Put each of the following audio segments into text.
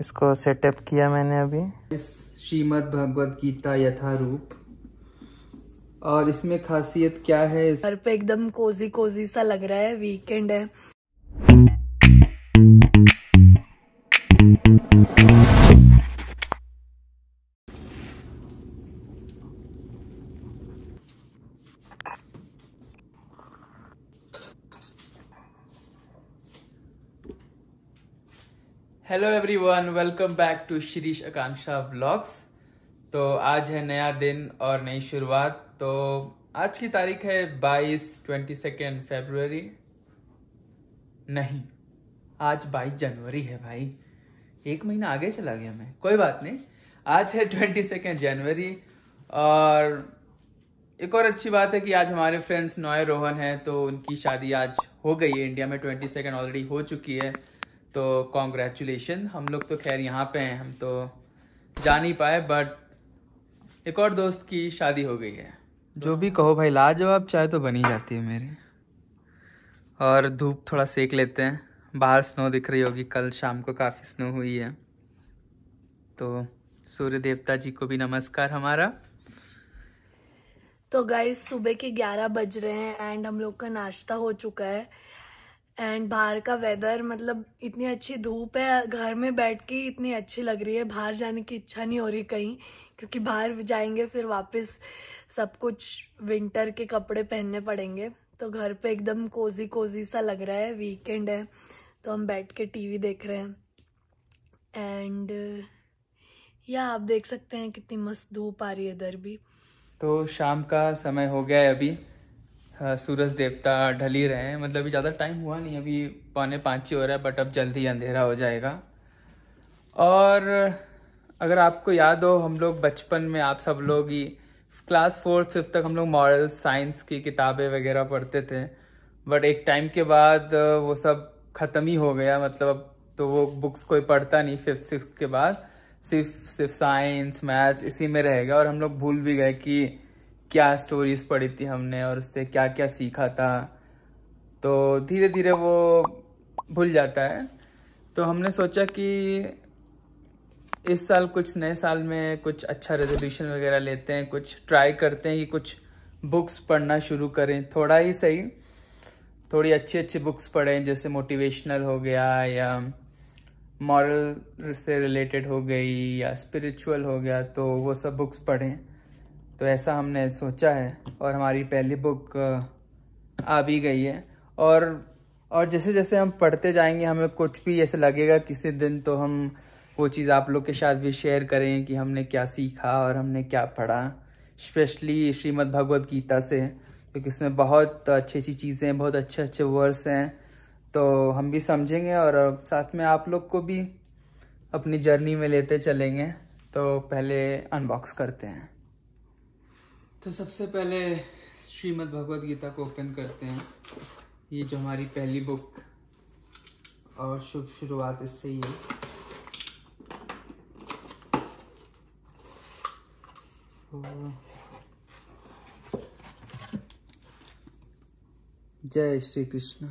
इसको सेटअप किया मैंने अभी श्रीमद भगवत गीता यथा रूप और इसमें खासियत क्या है घर पे एकदम कोजी कोजी सा लग रहा है वीकेंड है Thank you. Everyone welcome back to Shrish Akanksha vlogs तो आज है नया दिन और नई शुरुआत तो आज की तारीख है 22 ट्वेंटी सेकेंड फेब्रवरी नहीं आज 22 जनवरी है भाई एक महीना आगे चला गया मैं कोई बात नहीं आज है ट्वेंटी सेकेंड जनवरी और एक और अच्छी बात है कि आज हमारे फ्रेंड्स नोए रोहन हैं तो उनकी शादी आज हो गई है इंडिया में ट्वेंटी सेकेंड ऑलरेडी हो चुकी है तो कॉन्ग्रेचुलेशन हम लोग तो खैर यहाँ पे हैं हम तो जा नहीं पाए बट एक और दोस्त की शादी हो गई है जो भी कहो भाई लाजवाब चाय तो बनी जाती है मेरी और धूप थोड़ा सेक लेते हैं बाहर स्नो दिख रही होगी कल शाम को काफ़ी स्नो हुई है तो सूर्य देवता जी को भी नमस्कार हमारा तो गाइस सुबह के 11 बज रहे हैं एंड हम लोग का नाश्ता हो चुका है एंड बाहर का वेदर मतलब इतनी अच्छी धूप है घर में बैठ के इतनी अच्छी लग रही है बाहर जाने की इच्छा नहीं हो रही कहीं क्योंकि बाहर जाएंगे फिर वापस सब कुछ विंटर के कपड़े पहनने पड़ेंगे तो घर पे एकदम कोजी कोजी सा लग रहा है वीकेंड है तो हम बैठ के टीवी देख रहे हैं एंड या आप देख सकते हैं कितनी मस्त धूप आ रही है इधर भी तो शाम का समय हो गया है अभी सूरज देवता ढल ही रहे हैं मतलब अभी ज़्यादा टाइम हुआ नहीं अभी पौने पाँच ही हो रहा है बट अब जल्दी अंधेरा हो जाएगा और अगर आपको याद हो हम लोग बचपन में आप सब लोग ही क्लास फोर्थ फिफ्थ तक हम लोग मॉडल साइंस की किताबें वगैरह पढ़ते थे बट एक टाइम के बाद वो सब ख़त्म ही हो गया मतलब अब तो वो बुक्स कोई पढ़ता नहीं फिफ्थ सिक्स के बाद सिर्फ सिर्फ साइंस मैथ्स इसी में रहेगा और हम लोग भूल भी गए कि क्या स्टोरीज पढ़ी थी हमने और उससे क्या क्या सीखा था तो धीरे धीरे वो भूल जाता है तो हमने सोचा कि इस साल कुछ नए साल में कुछ अच्छा रेजोल्यूशन वगैरह लेते हैं कुछ ट्राई करते हैं कि कुछ बुक्स पढ़ना शुरू करें थोड़ा ही सही थोड़ी अच्छी अच्छी बुक्स पढ़ें जैसे मोटिवेशनल हो गया या मॉरल से रिलेटेड हो गई या स्पिरिचुअल हो गया तो वो सब बुक्स पढ़ें तो ऐसा हमने सोचा है और हमारी पहली बुक आ भी गई है और और जैसे जैसे हम पढ़ते जाएंगे हमें कुछ भी ऐसे लगेगा किसी दिन तो हम वो चीज़ आप लोग के साथ भी शेयर करें कि हमने क्या सीखा और हमने क्या पढ़ा स्पेशली श्रीमद् भगवद गीता से क्योंकि इसमें बहुत अच्छी अच्छी चीज़ें बहुत अच्छे अच्छे वर्ड्स हैं तो हम भी समझेंगे और साथ में आप लोग को भी अपनी जर्नी में लेते चलेंगे तो पहले अनबॉक्स करते हैं तो सबसे पहले श्रीमद् भगवद गीता को ओपन करते हैं ये जो हमारी पहली बुक और शुभ शुरुआत इससे ही है तो जय श्री कृष्ण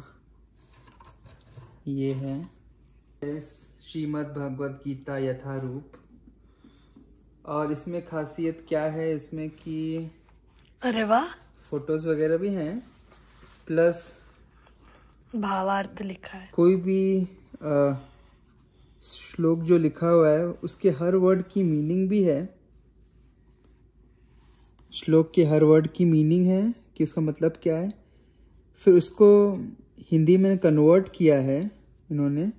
ये है श्रीमद् भगवद गीता यथारूप और इसमें खासियत क्या है इसमें कि अरे वाह फोटोज वगैरह भी हैं प्लस भावार्थ लिखा है कोई भी आ, श्लोक जो लिखा हुआ है उसके हर वर्ड की मीनिंग भी है श्लोक के हर वर्ड की मीनिंग है कि उसका मतलब क्या है फिर उसको हिंदी में कन्वर्ट किया है इन्होंने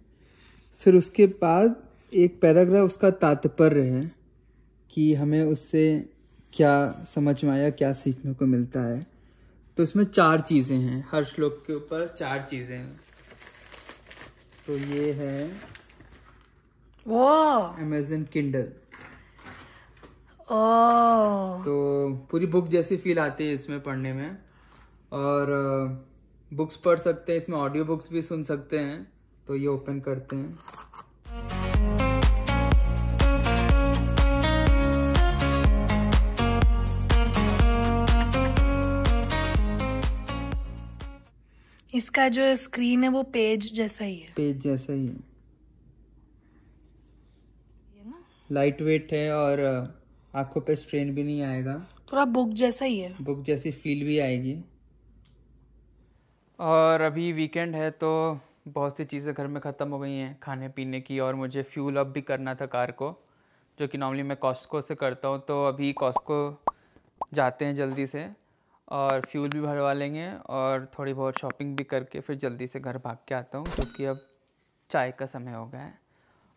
फिर उसके बाद एक पैराग्राफ उसका तात्पर्य है कि हमें उससे क्या समझ में आया क्या सीखने को मिलता है तो इसमें चार चीज़ें हैं हर श्लोक के ऊपर चार चीज़ें हैं तो ये है अमेजन किंडल तो पूरी बुक जैसी फील आती है इसमें पढ़ने में और बुक्स uh, पढ़ सकते हैं इसमें ऑडियो बुक्स भी सुन सकते हैं तो ये ओपन करते हैं इसका जो स्क्रीन है वो पेज जैसा ही है पेज जैसा ही है लाइट वेट है और आंखों पे स्ट्रेन भी नहीं आएगा थोड़ा बुक जैसा ही है बुक जैसी फील भी आएगी और अभी वीकेंड है तो बहुत सी चीज़ें घर में ख़त्म हो गई हैं खाने पीने की और मुझे फ्यूल अप भी करना था कार को जो कि नॉर्मली मैं कॉस्को से करता हूँ तो अभी कॉस्को जाते हैं जल्दी से और फ्यूल भी भरवा लेंगे और थोड़ी बहुत शॉपिंग भी करके फिर जल्दी से घर भाग के आता हूँ क्योंकि अब चाय का समय हो गया है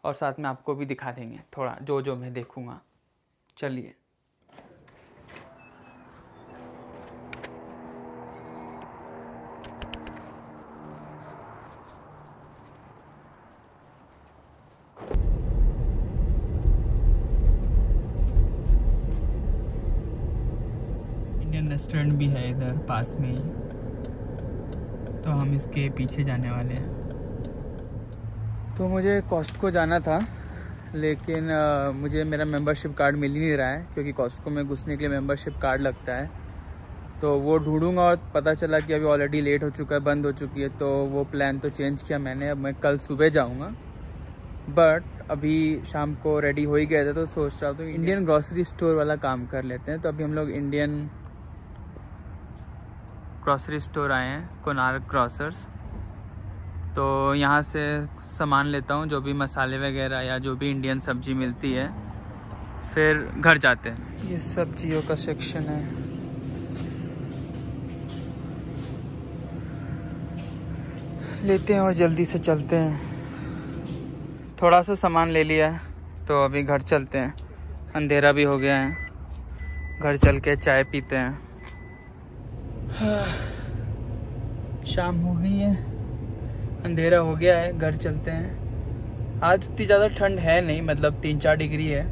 और साथ में आपको भी दिखा देंगे थोड़ा जो जो मैं देखूँगा चलिए रेस्टोरेंट भी है इधर पास में ही तो हम इसके पीछे जाने वाले हैं तो मुझे कॉस्टको जाना था लेकिन आ, मुझे मेरा मेंबरशिप कार्ड मिल ही नहीं रहा है क्योंकि कॉस्टको में घुसने के लिए मेंबरशिप कार्ड लगता है तो वो ढूंढूंगा और पता चला कि अभी ऑलरेडी लेट हो चुका है बंद हो चुकी है तो वो प्लान तो चेंज किया मैंने अब मैं कल सुबह जाऊँगा बट अभी शाम को रेडी हो ही गया था तो सोच रहा था इंडियन ग्रॉसरी स्टोर वाला काम कर लेते हैं तो अभी हम लोग इंडियन ग्रॉसरी स्टोर आए हैं कोनार्क ग्रॉसर्स तो यहाँ से सामान लेता हूँ जो भी मसाले वगैरह या जो भी इंडियन सब्ज़ी मिलती है फिर घर जाते हैं ये सब्जियों का सेक्शन है लेते हैं और जल्दी से चलते हैं थोड़ा सा सामान ले लिया तो अभी घर चलते हैं अंधेरा भी हो गया है घर चल के चाय पीते हैं हाँ। शाम हो गई है अंधेरा हो गया है घर चलते हैं आज इतनी ज़्यादा ठंड है नहीं मतलब तीन चार डिग्री है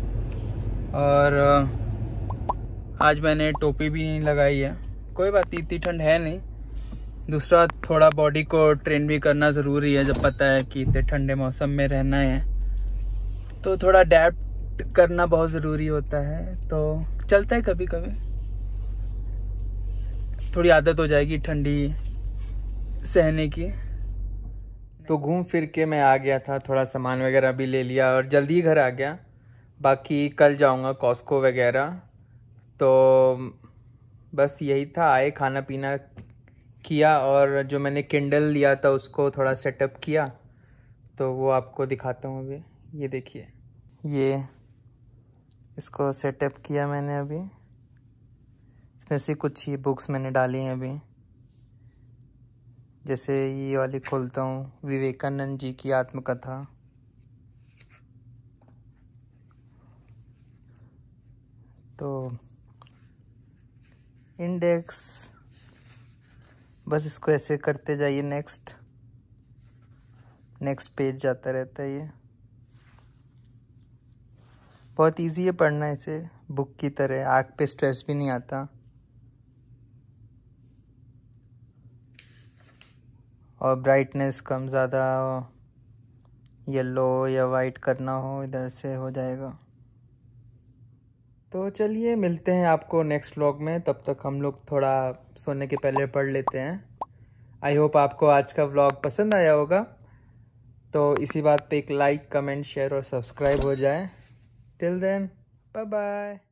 और आज मैंने टोपी भी नहीं लगाई है कोई बात नहीं इतनी ठंड है नहीं दूसरा थोड़ा बॉडी को ट्रेन भी करना ज़रूरी है जब पता है कि इतने ठंडे मौसम में रहना है तो थोड़ा डैप्ट करना बहुत ज़रूरी होता है तो चलता है कभी कभी थोड़ी आदत हो जाएगी ठंडी सहने की तो घूम फिर के मैं आ गया था थोड़ा सामान वगैरह भी ले लिया और जल्दी ही घर आ गया बाकी कल जाऊंगा कॉस्को वगैरह तो बस यही था आए खाना पीना किया और जो मैंने किंडल लिया था उसको थोड़ा सेटअप किया तो वो आपको दिखाता हूँ अभी ये देखिए ये इसको सेटअप किया मैंने अभी इसमें से कुछ ये बुक्स मैंने डाली हैं अभी जैसे ये वाली खोलता हूँ विवेकानंद जी की आत्मकथा तो इंडेक्स बस इसको ऐसे करते जाइए नेक्स्ट नेक्स्ट पेज जाता रहता है ये बहुत इजी है पढ़ना इसे बुक की तरह आग पे स्ट्रेस भी नहीं आता और ब्राइटनेस कम ज़्यादा येलो या वाइट करना हो इधर से हो जाएगा तो चलिए मिलते हैं आपको नेक्स्ट व्लॉग में तब तक हम लोग थोड़ा सोने के पहले पढ़ लेते हैं आई होप आपको आज का व्लॉग पसंद आया होगा तो इसी बात पे एक लाइक कमेंट शेयर और सब्सक्राइब हो जाए टिल देन बाय बाय